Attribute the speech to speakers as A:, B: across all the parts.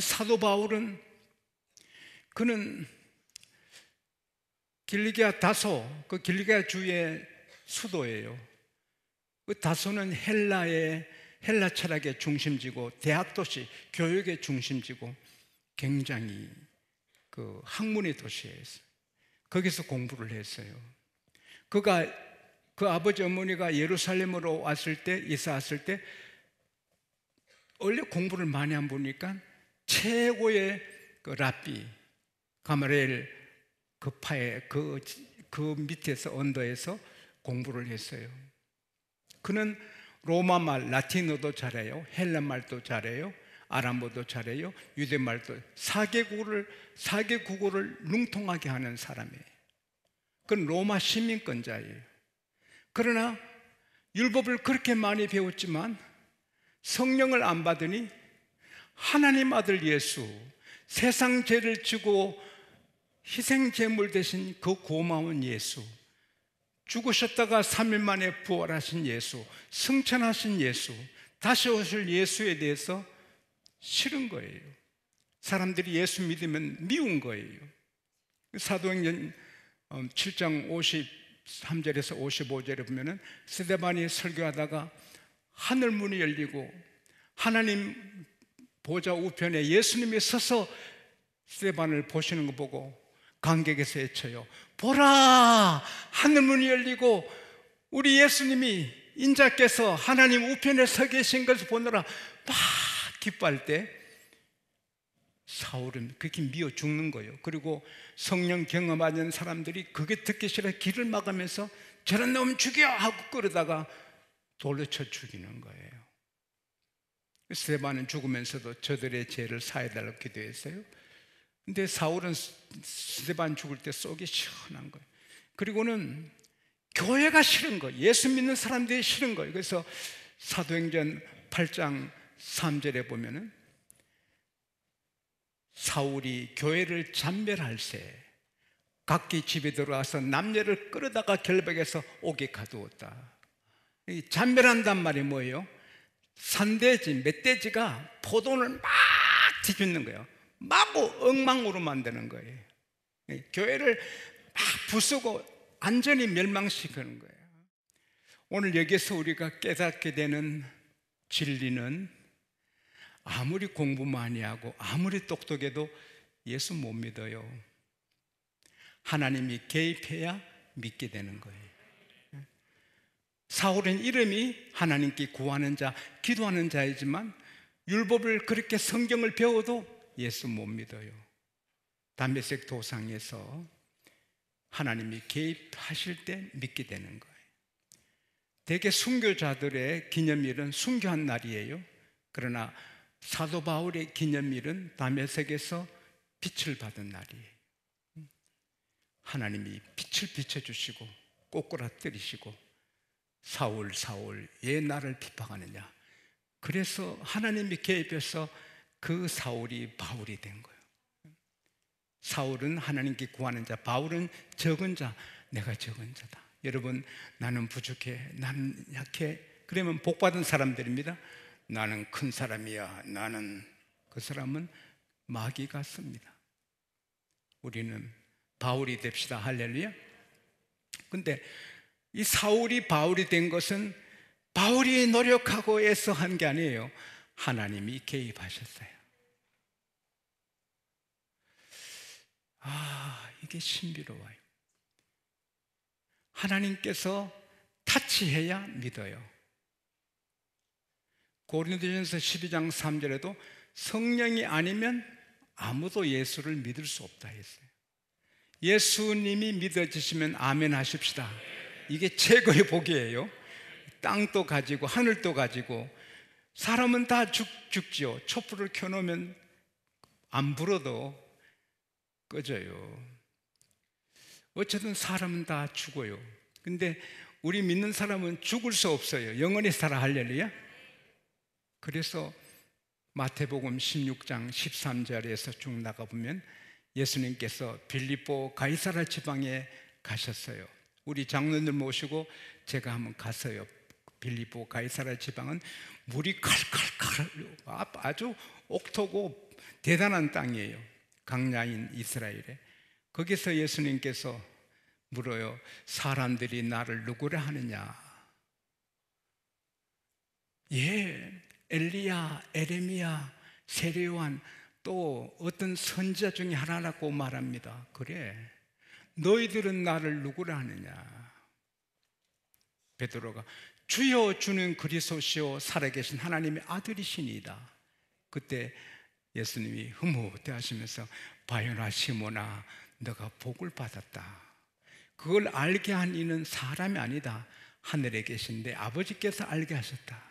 A: 사도 바울은 그는 길리기아 다소, 그 길리기아 주의 수도예요. 그 다소는 헬라의 헬라 철학의 중심지고 대학 도시, 교육의 중심지고 굉장히 그 학문의 도시에서 거기서 공부를 했어요. 그가 그 아버지 어머니가 예루살렘으로 왔을 때 이사 왔을 때 원래 공부를 많이 안 보니까 최고의 그 라비 가마레일급파의 그, 그, 그 밑에서 언더에서 공부를 했어요. 그는 로마 말, 라틴어도 잘해요. 헬란 말도 잘해요. 아람어도 잘해요. 유대 말도 사개국어를사개 국어를 융통하게 하는 사람이에요. 그건 로마 시민권자예요. 그러나 율법을 그렇게 많이 배웠지만 성령을 안 받으니 하나님 아들 예수 세상 죄를 지고 희생 제물 대신 그 고마운 예수 죽으셨다가 3일 만에 부활하신 예수 승천하신 예수 다시 오실 예수에 대해서 싫은 거예요 사람들이 예수 믿으면 미운 거예요 사도행전 7장 어, 53절에서 55절에 보면은 세대반이 설교하다가 하늘 문이 열리고 하나님 보좌 우편에 예수님이 서서 스테반을 보시는 거 보고 관객에서 외쳐요. 보라! 하늘문이 열리고 우리 예수님이 인자께서 하나님 우편에 서 계신 것을 보느라 막 기뻐할 때 사울은 그렇게 미어 죽는 거예요. 그리고 성령 경험하는 사람들이 그게 듣기 싫어 길을 막으면서 저런 놈 죽여! 하고 끌어다가 돌로 쳐 죽이는 거예요. 스테반은 죽으면서도 저들의 죄를 사해달라고 기도했어요. 근데 사울은 스테반 죽을 때 속이 시원한 거예요. 그리고는 교회가 싫은 거예요. 예수 믿는 사람들이 싫은 거예요. 그래서 사도행전 8장 3절에 보면은 사울이 교회를 잔멸할새 각기 집에 들어와서 남녀를 끌어다가 결백에서 옥에 가두었다. 잔멸한단 말이 뭐예요? 산돼지, 멧돼지가 포도를 막 뒤집는 거예요. 마구 엉망으로 만드는 거예요. 예, 교회를 막 부수고 완전히 멸망시키는 거예요. 오늘 여기서 우리가 깨닫게 되는 진리는 아무리 공부 많이 하고 아무리 똑똑해도 예수 못 믿어요. 하나님이 개입해야 믿게 되는 거예요. 사울은 이름이 하나님께 구하는 자, 기도하는 자이지만 율법을 그렇게 성경을 배워도 예수 못 믿어요. 담배색 도상에서 하나님이 개입하실 때 믿게 되는 거예요. 대개 순교자들의 기념일은 순교한 날이에요. 그러나 사도 바울의 기념일은 담에색에서 빛을 받은 날이에요. 하나님이 빛을 비춰주시고 꼬꾸라뜨리시고 사울 사울 예 나를 비방하느냐 그래서 하나님이 개입해서 그 사울이 바울이 된 거예요 사울은 하나님께 구하는 자 바울은 적은 자 내가 적은 자다 여러분 나는 부족해 나는 약해 그러면 복받은 사람들입니다 나는 큰 사람이야 나는 그 사람은 마귀 같습니다 우리는 바울이 됩시다 할렐루야 근데 이 사울이 바울이 된 것은 바울이 노력하고 애써 한 게 아니에요. 하나님이 개입하셨어요. 아, 이게 신비로워요. 하나님께서 타치해야 믿어요. 고린도전서 12장 3절에도 성령이 아니면 아무도 예수를 믿을 수 없다 했어요. 예수님이 믿어지시면 아멘 하십시다. 이게 최고의 복이에요. 땅도 가지고 하늘도 가지고 사람은 다 죽, 죽지 촛불을 켜놓으면 안 불어도 꺼져요. 어쨌든 사람은 다 죽어요. 근데 우리 믿는 사람은 죽을 수 없어요. 영원히 살아 할렐루야. 그래서 마태복음 16장 13절에서 쭉 나가보면 예수님께서 빌립보 가이사라 지방에 가셨어요. 우리 장로님들 모시고 제가 한번 갔어요. 빌리보 가이사라 지방은 물이 칼칼칼 아, 아주 옥토고 대단한 땅이에요. 강야인 이스라엘에. 거기서 예수님께서 물어요. 사람들이 나를 누구라 하느냐? 예, 엘리야, 에레미야, 세례요한 또 어떤 선자 중에 하나라고 말합니다. 그래. 너희들은 나를 누구라 하느냐? 베드로가 주여 주는 그리스도시요 살아계신 하나님의 아들이시니이다. 그때 예수님이 흐뭇해 하시면서 바요나 시모나 너가 복을 받았다. 그걸 알게 한 이는 사람이 아니다. 하늘에 계신데 아버지께서 알게 하셨다.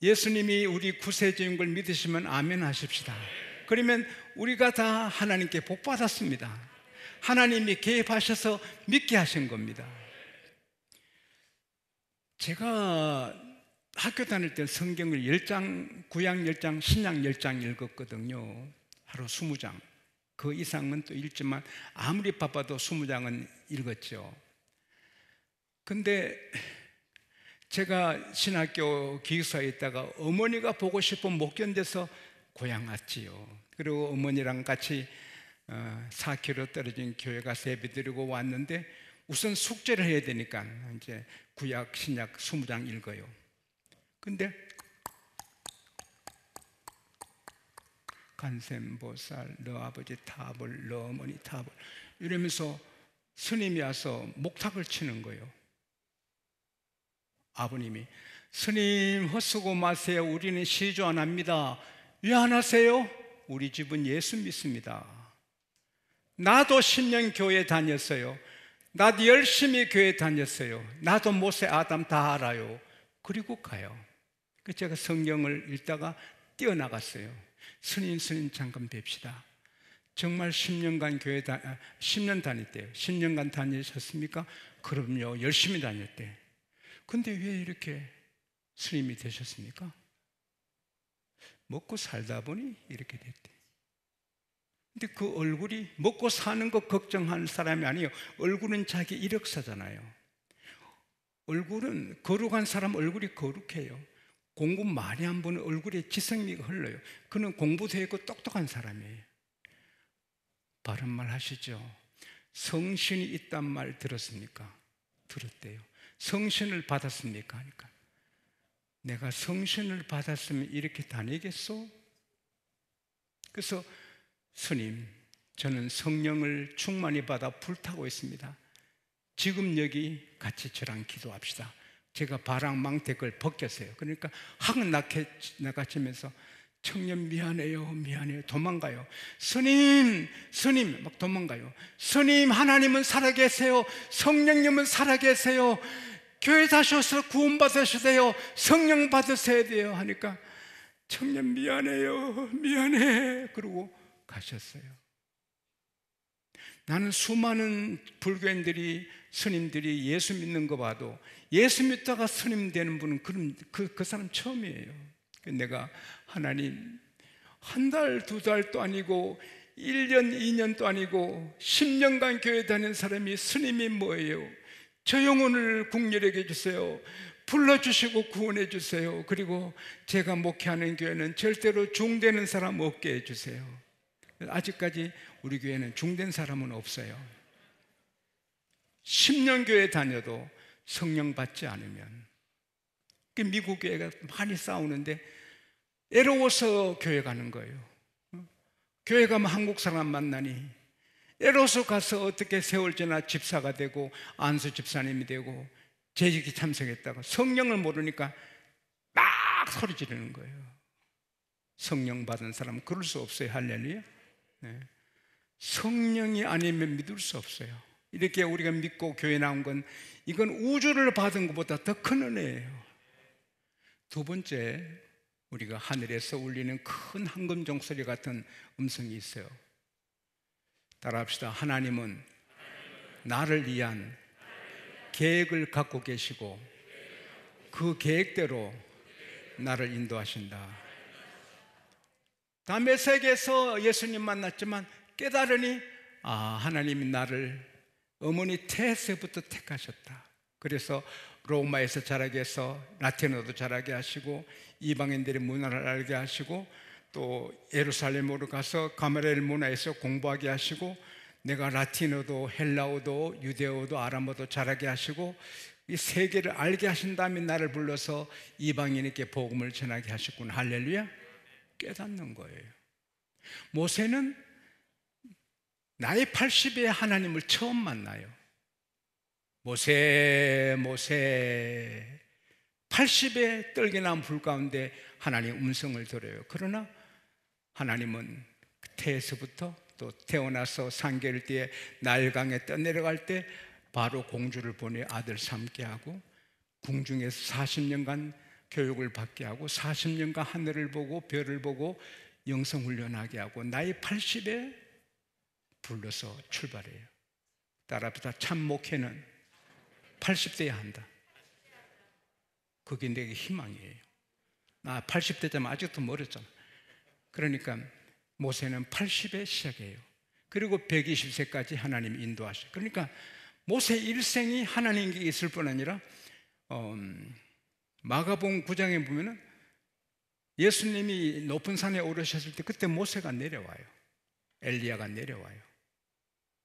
A: 예수님이 우리 구세주인 걸 믿으시면 아멘 하십시다. 그러면 우리가 다 하나님께 복 받았습니다. 하나님이 개입하셔서 믿게 하신 겁니다. 제가 학교 다닐 때 성경을 10장, 구약 10장, 신약 10장 읽었거든요. 하루 20장. 그 이상은 또 읽지만 아무리 바빠도 20장은 읽었죠. 근데 제가 신학교 기숙사에 있다가 어머니가 보고 싶어 못 견뎌서 고향 왔지요. 그리고 어머니랑 같이 4km 어, 떨어진 교회 가 예배드리고 왔는데 우선 숙제를 해야 되니까 이제 구약 신약 20장 읽어요. 근데 간센보살 너 아버지 탑을 너 어머니 탑을 이러면서 스님이 와서 목탁을 치는 거예요. 아버님이 스님 헛수고 마세요. 우리는 시조 안 합니다. 왜 안 하세요? 우리 집은 예수 믿습니다. 나도 10년 교회 다녔어요. 나도 열심히 교회 다녔어요. 나도 모세 아담 다 알아요. 그리고 가요. 그 제가 성경을 읽다가 뛰어나갔어요. 스님, 스님, 잠깐 뵙시다. 정말 10년간 교회 다, 10년 아, 다녔대요. 10년간 다니셨습니까? 그럼요. 열심히 다녔대. 근데 왜 이렇게 스님이 되셨습니까? 먹고 살다 보니 이렇게 됐대. 근데 그 얼굴이 먹고 사는 거 걱정하는 사람이 아니에요. 얼굴은 자기 이력서잖아요. 얼굴은 거룩한 사람 얼굴이 거룩해요. 공부 많이 한 분은 얼굴에 지성미가 흘러요. 그는 공부도 했고 똑똑한 사람이에요. 바른 말 하시죠. 성신이 있단 말 들었습니까? 들었대요. 성신을 받았습니까? 하니까. 내가 성신을 받았으면 이렇게 다니겠소? 그래서 스님, 저는 성령을 충만히 받아 불타고 있습니다. 지금 여기 같이 저랑 기도합시다. 제가 바랑망태걸 벗겼어요. 그러니까 확나가치면서 청년 미안해요, 미안해요. 도망가요. 스님, 스님, 막 도망가요. 스님, 하나님은 살아계세요. 성령님은 살아계세요. 교회 다셔서 구원받으셔야 요 성령 받으셔야 돼요. 하니까 청년 미안해요, 미안해. 그리고 가셨어요. 나는 수많은 불교인들이 스님들이 예수 믿는 거 봐도 예수 믿다가 스님 되는 분은 그럼 그, 그 사람 처음이에요. 그 내가 하나님 한 달, 두 달도 아니고 1년, 2년도 아니고 10년간 교회 다닌 사람이 스님이 뭐예요? 저 영혼을 국률에게 주세요. 불러주시고 구원해 주세요. 그리고 제가 목회하는 교회는 절대로 중되는 사람 없게 해주세요. 아직까지 우리 교회는 중된 사람은 없어요. 10년 교회 다녀도 성령 받지 않으면 그 미국 교회가 많이 싸우는데 애로워서 교회 가는 거예요. 교회 가면 한국 사람 만나니 애로서 가서 어떻게 세월제나 집사가 되고 안수 집사님이 되고 재직이 참석했다고 성령을 모르니까 막 소리 지르는 거예요. 성령 받은 사람은 그럴 수 없어요. 할렐루야. 네. 성령이 아니면 믿을 수 없어요. 이렇게 우리가 믿고 교회 나온 건 이건 우주를 받은 것보다 더 큰 은혜예요. 두 번째, 우리가 하늘에서 울리는 큰 황금종 소리 같은 음성이 있어요. 따라합시다. 하나님은 나를 위한 계획을 갖고 계시고 그 계획대로 나를 인도하신다. 담세계에서 예수님 만났지만 깨달으니 아 하나님이 나를 어머니 태세부터 택하셨다. 그래서 로마에서 자라게 해서 라틴어도 자라게 하시고 이방인들의 문화를 알게 하시고 또 예루살렘으로 가서 가마렐 메 문화에서 공부하게 하시고 내가 라틴어도 헬라어도 유대어도 아람어도 자라게 하시고 이 세계를 알게 하신 다음에 나를 불러서 이방인에게 복음을 전하게 하셨군 할렐루야 깨닫는 거예요. 모세는 나이 80에 하나님을 처음 만나요. 모세, 모세. 80에 떨기난 불 가운데 하나님 음성을 들어요. 그러나 하나님은 그 태에서부터 또 태어나서 3개월 뒤에 날강에 떠내려갈 때 바로 공주를 보내 아들 삼게 하고 궁중에서 40년간 교육을 받게 하고 40년간 하늘을 보고 별을 보고 영성훈련하게 하고 나이 80에 불러서 출발해요. 따라붙다 참 목회는 80대에 한다. 그게 내게 희망이에요. 나 80대 되면 아직도 멀었잖아. 그러니까 모세는 80에 시작해요. 그리고 120세까지 하나님 인도하셔. 그러니까 모세 일생이 하나님께 있을 뿐 아니라 음, 마가봉구장에 보면은 예수님이 높은 산에 오르셨을 때 그때 모세가 내려와요. 엘리야가 내려와요.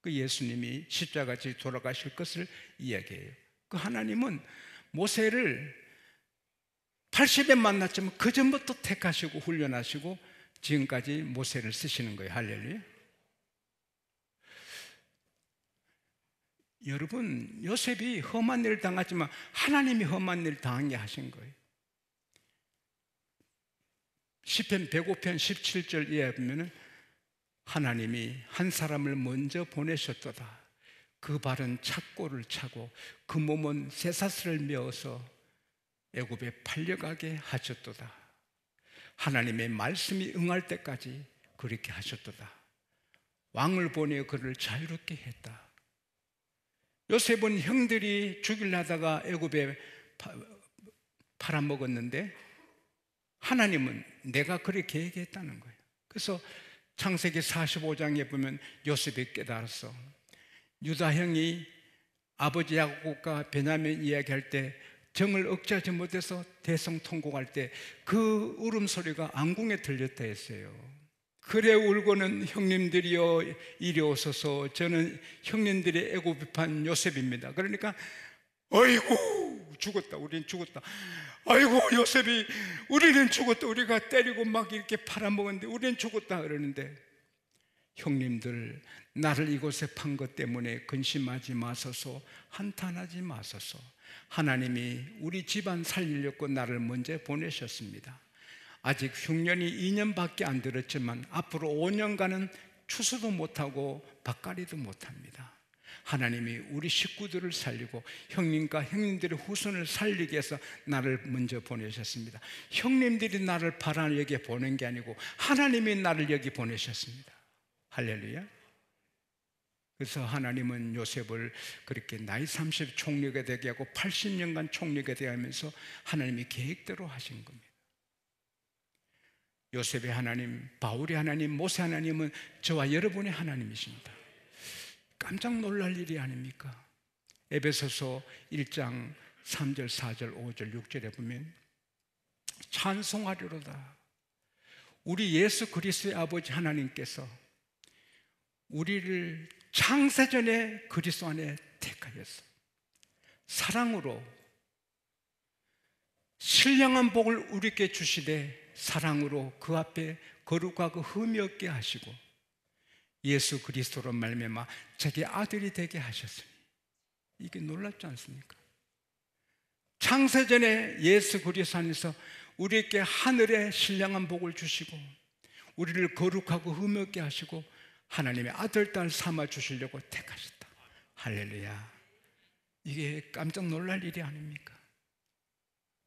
A: 그 예수님이 십자가이 돌아가실 것을 이야기해요. 그 하나님은 모세를 80에 만났지만 그 전부터 택하시고 훈련하시고 지금까지 모세를 쓰시는 거예요. 할렐루야. 여러분, 요셉이 험한 일을 당하지만 하나님이 험한 일을 당하게 하신 거예요. 10편 105편 17절 이하에 보면 하나님이 한 사람을 먼저 보내셨도다. 그 발은 착고를 차고 그 몸은 새사슬을 메어서 애굽에 팔려가게 하셨도다. 하나님의 말씀이 응할 때까지 그렇게 하셨도다. 왕을 보내 그를 자유롭게 했다. 요셉은 형들이 죽일라다가 애굽에 팔아먹었는데 하나님은 내가 그렇게 얘기했다는 거예요. 그래서 창세기 45장에 보면 요셉이 깨달았어. 유다 형이 아버지 야곱과 베냐민 이야기할 때 정을 억제하지 못해서 대성 통곡할 때 그 울음소리가 안궁에 들렸다 했어요. 그래 울고는 형님들이여 이리 오소서 저는 형님들의 애고비판 요셉입니다 그러니까 아이고 죽었다 우리는 죽었다 아이고 요셉이 우리는 죽었다 우리가 때리고 막 이렇게 팔아먹었는데 우리는 죽었다 그러는데 형님들 나를 이곳에 판 것 때문에 근심하지 마소서 한탄하지 마소서 하나님이 우리 집안 살리려고 나를 먼저 보내셨습니다 아직 흉년이 2년밖에 안 들었지만 앞으로 5년간은 추수도 못하고 밭갈이도 못합니다. 하나님이 우리 식구들을 살리고 형님과 형님들의 후손을 살리기 위해서 나를 먼저 보내셨습니다. 형님들이 나를 바라는 여기에 보낸 게 아니고 하나님이 나를 여기 보내셨습니다. 할렐루야. 그래서 하나님은 요셉을 그렇게 나이 30 총리가 되게 하고 80년간 총리가 되면서 하나님이 계획대로 하신 겁니다. 요셉의 하나님, 바울의 하나님, 모세 하나님은 저와 여러분의 하나님이십니다. 깜짝 놀랄 일이 아닙니까? 에베소서 1장 3절, 4절, 5절, 6절에 보면 찬송하리로다. 우리 예수 그리스도의 아버지 하나님께서 우리를 창세전에 그리스도 안에 택하였어. 사랑으로 신령한 복을 우리께 주시되 사랑으로 그 앞에 거룩하고 그 흠이 없게 하시고 예수 그리스도로 말미암아 자기 아들이 되게 하셨으니 이게 놀랍지 않습니까? 창세전에 예수 그리스도 안에서 우리에게 하늘의 신령한 복을 주시고 우리를 거룩하고 흠이 없게 하시고 하나님의 아들 딸 삼아 주시려고 택하셨다. 할렐루야. 이게 깜짝 놀랄 일이 아닙니까?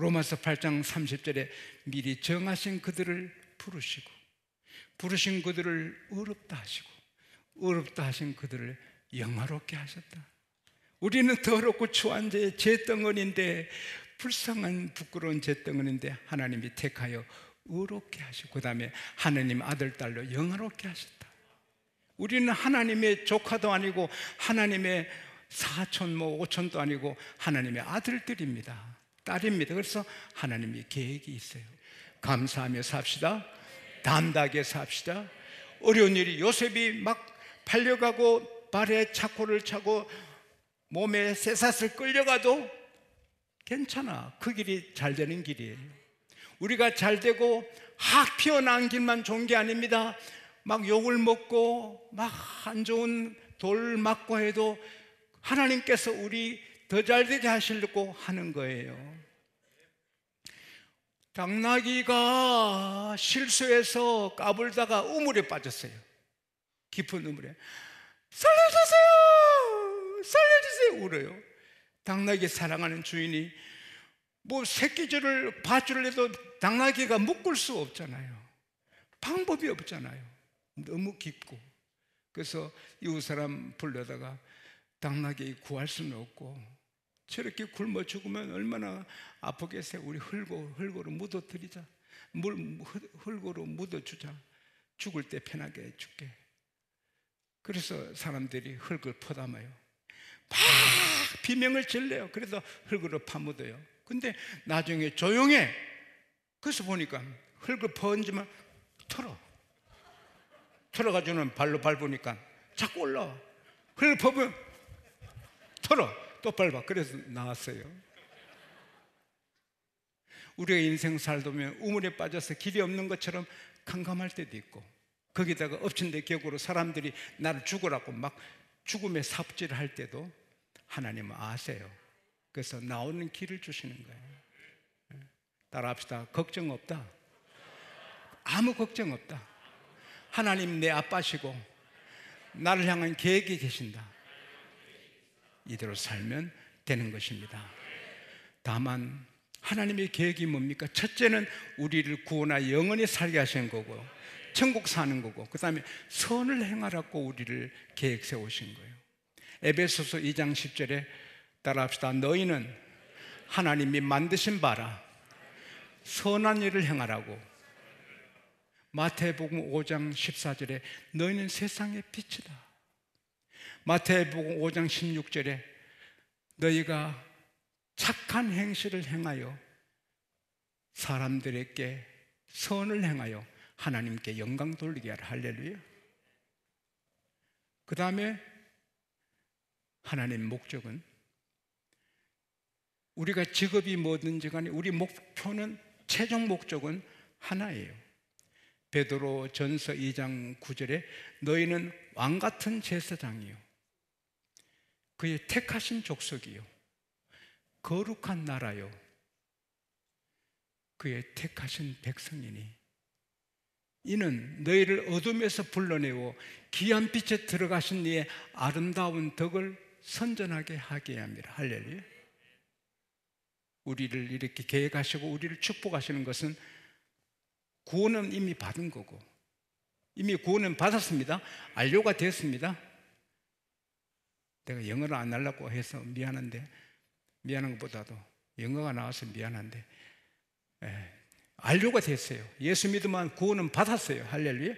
A: 로마서 8장 30절에 미리 정하신 그들을 부르시고 부르신 그들을 의롭다 하시고 의롭다 하신 그들을 영화롭게 하셨다. 우리는 더럽고 추한 죄, 죄 덩어리인데 불쌍한 부끄러운 죄 덩어리인데 하나님이 택하여 의롭게 하시고 그다음에 하나님 아들 딸로 영화롭게 하셨다. 우리는 하나님의 조카도 아니고 하나님의 사촌 뭐 오촌도 아니고 하나님의 아들들입니다. 딸입니다. 그래서 하나님이 계획이 있어요. 감사하며 삽시다. 담대하게 삽시다. 어려운 일이 요셉이 막 팔려가고 발에 차코를 차고 몸에 쇠사슬 끌려가도 괜찮아. 그 길이 잘 되는 길이에요. 우리가 잘 되고 학 피어난 길만 좋은 게 아닙니다. 막 욕을 먹고 막 안 좋은 돌 맞고 해도 하나님께서 우리 더 잘되게 하시려고 하는 거예요. 당나귀가 실수해서 까불다가 우물에 빠졌어요. 깊은 우물에. 살려주세요! 살려주세요! 울어요. 당나귀 사랑하는 주인이 뭐 새끼줄을 밧줄을 해도 당나귀가 묶을 수 없잖아요. 방법이 없잖아요. 너무 깊고. 그래서 이웃 사람 불러다가 당나귀 구할 수는 없고 저렇게 굶어 죽으면 얼마나 아프겠어요. 우리 흙고, 흙으로묻어드리자 물, 흙으로 묻어주자. 죽을 때 편하게 해줄게. 그래서 사람들이 흙을 퍼담아요. 팍! 비명을 질래요. 그래서 흙으로 파묻어요. 근데 나중에 조용해. 그래서 보니까 흙을 퍼얹으면 털어. 털어가지고는 발로 밟으니까 자꾸 올라와. 흙을 퍼보면 털어. 또 밟아. 그래서 나왔어요. 우리가 인생 살도면 우물에 빠져서 길이 없는 것처럼 캄캄할 때도 있고 거기다가 엎친 데 격으로 사람들이 나를 죽으라고 막 죽음의 삽질할 을 때도 하나님은 아세요. 그래서 나오는 길을 주시는 거예요. 따라합시다. 걱정 없다. 아무 걱정 없다. 하나님 내 아빠시고 나를 향한 계획이 계신다. 이대로 살면 되는 것입니다. 다만 하나님의 계획이 뭡니까? 첫째는 우리를 구원하 영원히 살게 하신 거고 천국 사는 거고 그다음에 선을 행하라고 우리를 계획 세우신 거예요. 에베소서 2장 10절에 따라합시다. 너희는 하나님이 만드신 바라 선한 일을 행하라고 마태복음 5장 14절에 너희는 세상의 빛이다. 마태복음 5장 16절에 너희가 착한 행실을 행하여 사람들에게 선을 행하여 하나님께 영광 돌리게 하라 할렐루야. 그 다음에 하나님 목적은 우리가 직업이 뭐든지 간에 우리 목표는 최종 목적은 하나예요. 베드로 전서 2장 9절에 너희는 왕 같은 제사장이요 그의 택하신 족속이요. 거룩한 나라요. 그의 택하신 백성이니. 이는 너희를 어둠에서 불러내어 기한 빛에 들어가신 이의 아름다운 덕을 선전하게 하게 합니다. 할렐루야. 우리를 이렇게 계획하시고 우리를 축복하시는 것은 구원은 이미 받은 거고 이미 구원은 받았습니다. 안료가 되었습니다. 내가 영어를 안 하려고 해서 미안한데 미안한 것보다도 영어가 나와서 미안한데 에, 예, 알료가 됐어요. 예수 믿으면 구원은 받았어요. 할렐루야.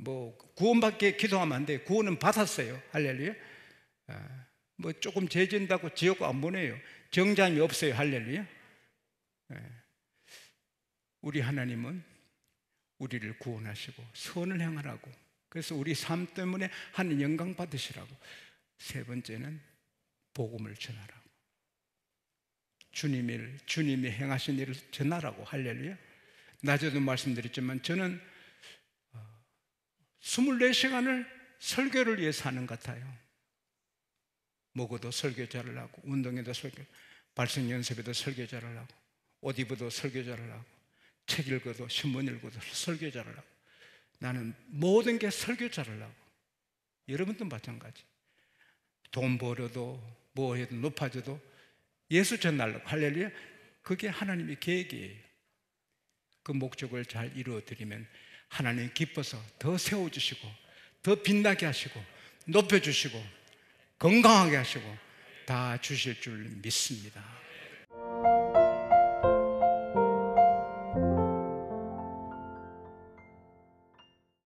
A: 뭐 구원밖에 기도하면 안 돼. 구원은 받았어요. 할렐루야. 아, 뭐 조금 죄진다고 지옥 안 보내요. 정장이 없어요. 할렐루야. 에, 예, 우리 하나님은 우리를 구원하시고 선을 행하라고. 그래서 우리 삶 때문에 하는 영광 받으시라고. 세 번째는 복음을 전하라고. 주님을, 주님이 행하신 일을 전하라고. 할렐루야. 낮에도 말씀드렸지만 저는 24시간을 어, 설교를 위해서 하는 것 같아요. 먹어도 설교잘를 하고, 운동에도 설교, 발성 연습에도 설교잘를 하고, 옷 입어도 설교잘를 하고, 책 읽어도, 신문 읽어도 설교잘를 하고, 나는 모든 게설교잘를 하고, 여러분도 마찬가지. 돈 벌어도 뭐 해도 높아져도 예수 전날로 할렐루야 그게 하나님의 계획이에요 그 목적을 잘 이루어드리면 하나님 기뻐서 더 세워주시고 더 빛나게 하시고 높여주시고 건강하게 하시고 다 주실 줄 믿습니다